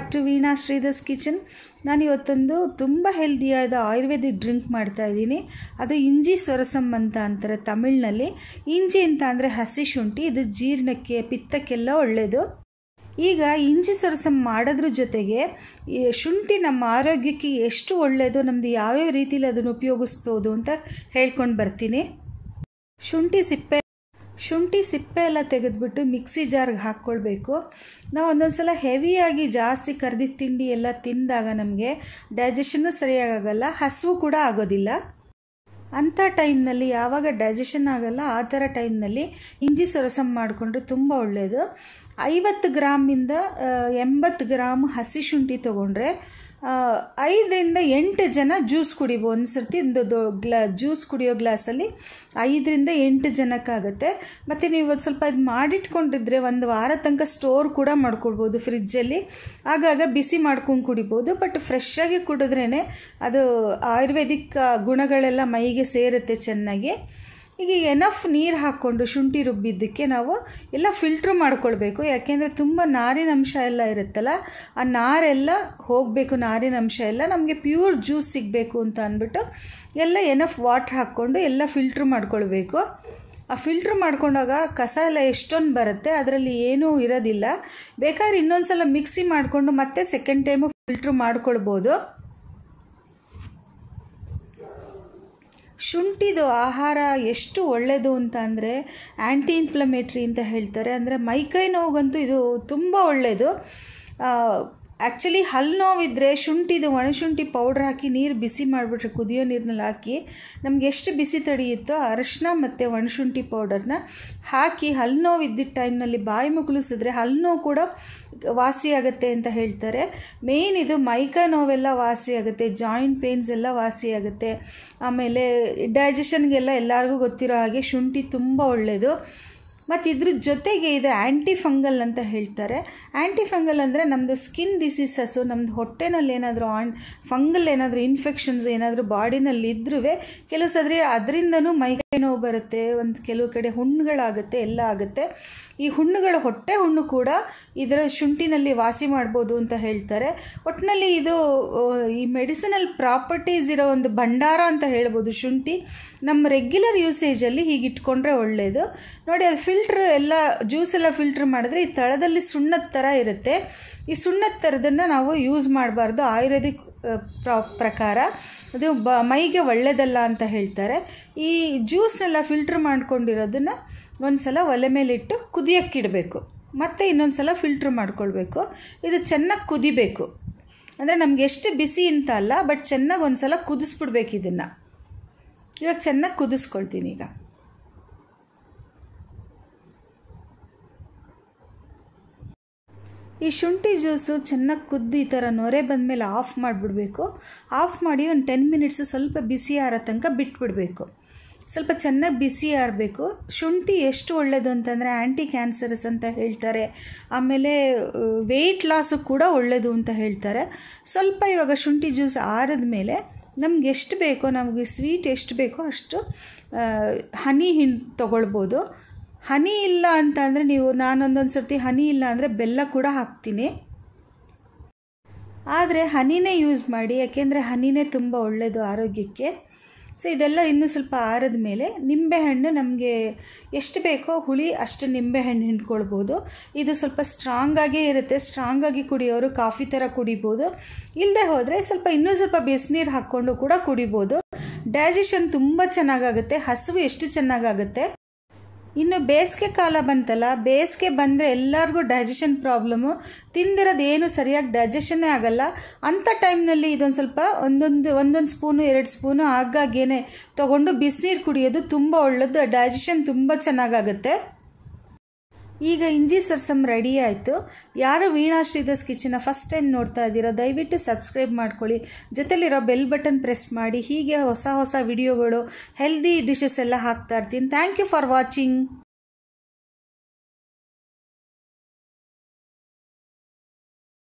back to Veena Sridhar's kitchen ನಾನು ಇವತ್ತೊಂದು ತುಂಬ ಹೆಲ್ದಿಯಾದ ಆಯುರ್ವೇದಿಕ್ ಡ್ರಿಂಕ್ ಮಾಡ್ತಾ ಇದ್ದೀನಿ ಅದು ಇಂಜಿ ಸೊರಸಂ ಅಂತ ಅಂತಾರೆ ತಮಿಳಿನಲ್ಲಿ ಇಂಜಿ ಅಂತ ಅಂದರೆ ಹಸಿ ಶುಂಠಿ ಇದು ಜೀರ್ಣಕ್ಕೆ ಪಿತ್ತಕ್ಕೆಲ್ಲ ಒಳ್ಳೆಯದು ಈಗ ಇಂಜಿ ಸರಸಂ ಮಾಡೋದ್ರ ಜೊತೆಗೆ ಶುಂಠಿ ನಮ್ಮ ಆರೋಗ್ಯಕ್ಕೆ ಎಷ್ಟು ಒಳ್ಳೆಯದು ನಮ್ಮದು ಯಾವ್ಯಾವ ರೀತಿಯಲ್ಲಿ ಅದನ್ನು ಉಪಯೋಗಿಸ್ಬೋದು ಅಂತ ಹೇಳ್ಕೊಂಡು ಬರ್ತೀನಿ ಶುಂಠಿ ಸಿಪ್ಪೆ ಶುಂಠಿ ಸಿಪ್ಪೆ ಎಲ್ಲ ತೆಗೆದುಬಿಟ್ಟು ಮಿಕ್ಸಿ ಜಾರ್ಗೆ ಹಾಕ್ಕೊಳ್ಬೇಕು ನಾವು ಒಂದೊಂದು ಸಲ ಹೆವಿಯಾಗಿ ಜಾಸ್ತಿ ಕರೆದಿದ್ದ ತಿಂಡಿ ಎಲ್ಲ ತಿಂದಾಗ ನಮಗೆ ಡೈಜೆಷನ್ನು ಸರಿಯಾಗಲ್ಲ ಹಸಿವು ಕೂಡ ಆಗೋದಿಲ್ಲ ಅಂಥ ಟೈಮ್ನಲ್ಲಿ ಯಾವಾಗ ಡೈಜೆಷನ್ ಆಗಲ್ಲ ಆ ಥರ ಟೈಮ್ನಲ್ಲಿ ಇಂಜಿ ಸೊರಸಂ ಮಾಡಿಕೊಂಡ್ರೆ ತುಂಬ ಒಳ್ಳೆಯದು ಐವತ್ತು ಗ್ರಾಮಿಂದ ಎಂಬತ್ತು ಗ್ರಾಮ್ ಹಸಿ ಶುಂಠಿ ತೊಗೊಂಡ್ರೆ ಐದರಿಂದ ಎಂಟು ಜನ ಜ್ಯೂಸ್ ಕುಡಿಬೋ ಒಂದು ಸರ್ತಿ ಒಂದು ಗ್ಲಾ ಜ್ಯೂಸ್ ಕುಡಿಯೋ ಗ್ಲಾಸಲ್ಲಿ ಐದರಿಂದ ಎಂಟು ಜನಕ್ಕಾಗುತ್ತೆ ಮತ್ತು ನೀವು ಒಂದು ಸ್ವಲ್ಪ ಇದು ಮಾಡಿಟ್ಕೊಂಡಿದ್ರೆ ಒಂದು ವಾರ ತನಕ ಸ್ಟೋರ್ ಕೂಡ ಮಾಡ್ಕೊಡ್ಬೋದು ಫ್ರಿಜ್ಜಲ್ಲಿ ಆಗಾಗ ಬಿಸಿ ಮಾಡ್ಕೊಂಡು ಕುಡಿಬೋದು ಬಟ್ ಫ್ರೆಶ್ಶಾಗಿ ಕುಡಿದ್ರೇ ಅದು ಆಯುರ್ವೇದಿಕ್ ಗುಣಗಳೆಲ್ಲ ಮೈಗೆ ಸೇರುತ್ತೆ ಚೆನ್ನಾಗಿ ಈಗ ಎನಫ್ ನೀರು ಹಾಕ್ಕೊಂಡು ಶುಂಠಿ ರುಬ್ಬಿದ್ದಕ್ಕೆ ನಾವು ಎಲ್ಲ ಫಿಲ್ಟ್ರ್ ಮಾಡ್ಕೊಳ್ಬೇಕು ಯಾಕೆಂದರೆ ತುಂಬ ನಾರಿನಂಶ ಎಲ್ಲ ಇರುತ್ತಲ್ಲ ಆ ನಾರೆಲ್ಲ ಹೋಗಬೇಕು ನಾರಿನಂಶ ಎಲ್ಲ ನಮಗೆ ಪ್ಯೂರ್ ಜ್ಯೂಸ್ ಸಿಗಬೇಕು ಅಂತ ಅಂದ್ಬಿಟ್ಟು ಎಲ್ಲ ಎನಫ್ ವಾಟ್ರ್ ಹಾಕ್ಕೊಂಡು ಎಲ್ಲ ಫಿಲ್ಟ್ರ್ ಮಾಡ್ಕೊಳ್ಬೇಕು ಆ ಫಿಲ್ಟ್ರ್ ಮಾಡ್ಕೊಂಡಾಗ ಕಸ ಎಲ್ಲ ಎಷ್ಟೊಂದು ಬರುತ್ತೆ ಅದರಲ್ಲಿ ಏನೂ ಇರೋದಿಲ್ಲ ಬೇಕಾದ್ರೆ ಇನ್ನೊಂದು ಸಲ ಮಿಕ್ಸಿ ಮಾಡಿಕೊಂಡು ಮತ್ತೆ ಸೆಕೆಂಡ್ ಟೈಮು ಫಿಲ್ಟ್ರ್ ಮಾಡ್ಕೊಳ್ಬೋದು ಶುಂಠಿದು ಆಹಾರ ಎಷ್ಟು ಒಳ್ಳೆಯದು ಅಂತ ಅಂದರೆ ಆ್ಯಂಟಿ ಇನ್ಫ್ಲಮೇಟ್ರಿ ಅಂತ ಹೇಳ್ತಾರೆ ಅಂದರೆ ಮೈಕೈ ನೋವುಗಂತೂ ಇದು ತುಂಬ ಒಳ್ಳೆಯದು ಆ್ಯಕ್ಚುಲಿ ಹಲ್ಲು ನೋವಿದ್ದರೆ ಶುಂಠಿದು ಒಣಶುಂಠಿ ಪೌಡ್ರ್ ಹಾಕಿ ನೀರು ಬಿಸಿ ಮಾಡಿಬಿಟ್ರೆ ಕುದಿಯೋ ನೀರಿನಲ್ಲಿ ಹಾಕಿ ನಮ್ಗೆ ಎಷ್ಟು ಬಿಸಿ ತಡೆಯುತ್ತೋ ಅರಶಿನ ಮತ್ತು ಒಣಶುಂಠಿ ಪೌಡರ್ನ ಹಾಕಿ ಹಲ್ಲು ನೋವಿದ್ದಿದ್ದ ಟೈಮ್ನಲ್ಲಿ ಬಾಯಿ ಮುಗುಳಿಸಿದ್ರೆ ಹಲ್ಲು ನೋವು ಕೂಡ ವಾಸಿಯಾಗುತ್ತೆ ಅಂತ ಹೇಳ್ತಾರೆ ಮೇಯ್ನ್ ಇದು ಮೈಕ ನೋವೆಲ್ಲ ವಾಸಿಯಾಗುತ್ತೆ ಜಾಯಿಂಟ್ ಪೇನ್ಸ್ ಎಲ್ಲ ವಾಸಿಯಾಗುತ್ತೆ ಆಮೇಲೆ ಡೈಜೆಷನ್ಗೆಲ್ಲ ಎಲ್ಲರಿಗೂ ಗೊತ್ತಿರೋ ಹಾಗೆ ಶುಂಠಿ ತುಂಬ ಒಳ್ಳೆಯದು ಮತ್ತು ಇದ್ರ ಜೊತೆಗೆ ಇದು ಆ್ಯಂಟಿ ಫಂಗಲ್ ಅಂತ ಹೇಳ್ತಾರೆ ಆ್ಯಂಟಿ ಫಂಗಲ್ ಅಂದರೆ ನಮ್ಮದು ಸ್ಕಿನ್ ಡಿಸೀಸಸ್ಸು ನಮ್ಮದು ಹೊಟ್ಟೆನಲ್ಲಿ ಏನಾದರೂ ಆನ್ ಫಂಗಲ್ ಏನಾದರೂ ಇನ್ಫೆಕ್ಷನ್ಸ್ ಏನಾದರೂ ಬಾಡಿನಲ್ಲಿ ಇದ್ರೂ ಕೆಲಸದ್ರೆ ಅದರಿಂದನೂ ಮೈಗೈ ನೋವು ಬರುತ್ತೆ ಒಂದು ಕೆಲವು ಕಡೆ ಹುಣ್ಣುಗಳಾಗುತ್ತೆ ಎಲ್ಲ ಆಗುತ್ತೆ ಈ ಹುಣ್ಣುಗಳ ಹೊಟ್ಟೆ ಹುಣ್ಣು ಕೂಡ ಇದರ ಶುಂಠಿನಲ್ಲಿ ವಾಸಿ ಮಾಡ್ಬೋದು ಅಂತ ಹೇಳ್ತಾರೆ ಒಟ್ಟಿನಲ್ಲಿ ಇದು ಈ ಮೆಡಿಸಿನಲ್ ಪ್ರಾಪರ್ಟೀಸ್ ಇರೋ ಒಂದು ಭಂಡಾರ ಅಂತ ಹೇಳ್ಬೋದು ಶುಂಠಿ ನಮ್ಮ ರೆಗ್ಯುಲರ್ ಯೂಸೇಜಲ್ಲಿ ಹೀಗೆ ಇಟ್ಕೊಂಡ್ರೆ ಒಳ್ಳೆಯದು ನೋಡಿ ಅದು ಫಿಲ್ ಫಿಲ್ಟ್ರ್ ಎಲ್ಲ ಜ್ಯೂಸ್ ಎಲ್ಲ ಫಿಲ್ಟ್ರ್ ಮಾಡಿದ್ರೆ ಈ ತಳದಲ್ಲಿ ಸುಣ್ಣದ ಥರ ಇರುತ್ತೆ ಈ ಸುಣ್ಣದ ಥರದನ್ನು ನಾವು ಯೂಸ್ ಮಾಡಬಾರ್ದು ಆಯುರ್ವೇದಿಕ್ ಪ್ರಕಾರ ಅದು ಬ ಮೈಗೆ ಒಳ್ಳೆಯದಲ್ಲ ಅಂತ ಹೇಳ್ತಾರೆ ಈ ಜ್ಯೂಸ್ನೆಲ್ಲ ಫಿಲ್ಟ್ರ್ ಮಾಡ್ಕೊಂಡಿರೋದನ್ನು ಒಂದು ಸಲ ಒಲೆ ಮೇಲಿಟ್ಟು ಕುದಿಯೋಕ್ಕಿಡಬೇಕು ಮತ್ತು ಇನ್ನೊಂದು ಸಲ ಫಿಲ್ಟ್ರ್ ಮಾಡ್ಕೊಳ್ಬೇಕು ಇದು ಚೆನ್ನಾಗಿ ಕುದಿಬೇಕು ಅಂದರೆ ನಮ್ಗೆ ಎಷ್ಟು ಬಿಸಿ ಅಂತ ಅಲ್ಲ ಬಟ್ ಚೆನ್ನಾಗಿ ಒಂದು ಸಲ ಕುದಿಸ್ಬಿಡ್ಬೇಕು ಇದನ್ನು ಇವಾಗ ಚೆನ್ನಾಗಿ ಕುದಿಸ್ಕೊಳ್ತೀನಿ ಈಗ ಈ ಶುಂಠಿ ಜ್ಯೂಸು ಚೆನ್ನಾಗಿ ಕುದ್ದು ಈ ಥರ ನೊರೆ ಬಂದಮೇಲೆ ಆಫ್ ಮಾಡಿಬಿಡಬೇಕು ಆಫ್ ಮಾಡಿ ಒಂದು ಟೆನ್ ಮಿನಿಟ್ಸು ಸ್ವಲ್ಪ ಬಿಸಿ ಆರೋ ತನಕ ಬಿಟ್ಬಿಡಬೇಕು ಸ್ವಲ್ಪ ಚೆನ್ನಾಗಿ ಬಿಸಿ ಆರಬೇಕು ಶುಂಠಿ ಎಷ್ಟು ಒಳ್ಳೆಯದು ಅಂತಂದರೆ ಆ್ಯಂಟಿ ಕ್ಯಾನ್ಸರಸ್ ಅಂತ ಹೇಳ್ತಾರೆ ಆಮೇಲೆ ವೆಯ್ಟ್ ಲಾಸು ಕೂಡ ಒಳ್ಳೆಯದು ಅಂತ ಹೇಳ್ತಾರೆ ಸ್ವಲ್ಪ ಇವಾಗ ಶುಂಠಿ ಜ್ಯೂಸ್ ಆರಿದ ಮೇಲೆ ನಮ್ಗೆ ಎಷ್ಟು ಬೇಕೋ ನಮಗೆ ಸ್ವೀಟ್ ಎಷ್ಟು ಬೇಕೋ ಅಷ್ಟು ಹನಿ ಹಿಂಡ್ ತೊಗೊಳ್ಬೋದು ಹನಿ ಇಲ್ಲ ಅಂತ ಅಂದರೆ ನೀವು ನಾನೊಂದೊಂದು ಸರ್ತಿ ಹನಿ ಇಲ್ಲ ಅಂದರೆ ಬೆಲ್ಲ ಕೂಡ ಹಾಕ್ತೀನಿ ಆದರೆ ಹನಿನೇ ಯೂಸ್ ಮಾಡಿ ಯಾಕೆಂದರೆ ಹನಿನೇ ತುಂಬ ಒಳ್ಳೆಯದು ಆರೋಗ್ಯಕ್ಕೆ ಸೊ ಇದೆಲ್ಲ ಇನ್ನೂ ಸ್ವಲ್ಪ ಆರದ ಮೇಲೆ ನಿಂಬೆಹಣ್ಣು ನಮಗೆ ಎಷ್ಟು ಬೇಕೋ ಹುಳಿ ಅಷ್ಟು ನಿಂಬೆಹಣ್ಣು ಹಿಂಡ್ಕೊಳ್ಬೋದು ಇದು ಸ್ವಲ್ಪ ಸ್ಟ್ರಾಂಗಾಗೇ ಇರುತ್ತೆ ಸ್ಟ್ರಾಂಗಾಗಿ ಕುಡಿಯೋರು ಕಾಫಿ ಥರ ಕುಡಿಬೋದು ಇಲ್ಲದೆ ಹೋದರೆ ಸ್ವಲ್ಪ ಇನ್ನೂ ಸ್ವಲ್ಪ ಬಿಸಿನೀರು ಹಾಕ್ಕೊಂಡು ಕೂಡ ಕುಡಿಬೋದು ಡೈಜೆಷನ್ ತುಂಬ ಚೆನ್ನಾಗಾಗುತ್ತೆ ಹಸಿವು ಎಷ್ಟು ಚೆನ್ನಾಗಾಗುತ್ತೆ ಇನ್ನು ಬೇಸಿಗೆ ಕಾಲ ಬಂತಲ್ಲ ಬೇಸಿಗೆ ಬಂದರೆ ಎಲ್ಲರಿಗೂ ಡೈಜೆಷನ್ ಪ್ರಾಬ್ಲಮ್ಮು ತಿಂದಿರೋದು ಏನು ಸರಿಯಾಗಿ ಡೈಜೆಷನ್ನೇ ಆಗಲ್ಲ ಅಂಥ ಟೈಮ್ನಲ್ಲಿ ಇದೊಂದು ಸ್ವಲ್ಪ ಒಂದೊಂದು ಒಂದೊಂದು ಸ್ಪೂನು ಎರಡು ಸ್ಪೂನು ಆಗಾಗೇನೆ ತೊಗೊಂಡು ಬಿಸಿನೀರು ಕುಡಿಯೋದು ತುಂಬ ಒಳ್ಳೆಯದು ಡೈಜೆಷನ್ ತುಂಬ ಚೆನ್ನಾಗಾಗುತ್ತೆ ಈಗ ಇಂಜಿ ಸರ್ಸಮ್ ರೆಡಿ ಆಯಿತು ಯಾರು ವೀಣಾ ಶ್ರೀಧರ್ಸ್ ಕಿಚನ್ನ ಫಸ್ಟ್ ಟೈಮ್ ನೋಡ್ತಾ ಇದ್ದೀರೋ ದಯವಿಟ್ಟು ಸಬ್ಸ್ಕ್ರೈಬ್ ಮಾಡ್ಕೊಳ್ಳಿ ಜೊತೆಲಿರೋ ಬೆಲ್ ಬಟನ್ ಪ್ರೆಸ್ ಮಾಡಿ ಹೀಗೆ ಹೊಸ ಹೊಸ ವಿಡಿಯೋಗಳು ಹೆಲ್ದಿ ಡಿಶಸ್ ಎಲ್ಲ ಹಾಕ್ತಾ ಇರ್ತೀನಿ ಥ್ಯಾಂಕ್ ಯು ಫಾರ್ ವಾಚಿಂಗ್